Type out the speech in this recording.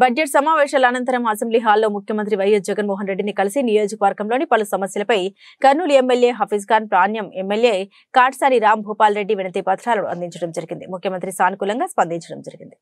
budget సమావేశాల అనంతరం assembly హాల్లో ముఖ్యమంత్రి వైఎస్ జగన్మోహన్ రెడ్డిని కలిసి నియోజకవర్గంలోని పలు సమస్యలపై కర్నూలు ఎమ్మెల్యే హఫీజ్ ఖాన్ ప్రాణ్యం ఎమ్మెల్యే కాట్సారి రామ్ భూపాల్ రెడ్డి వినతి పత్రాలను అందించడం జరిగింది ముఖ్యమంత్రి సానుకూలంగా స్పందించడం జరిగింది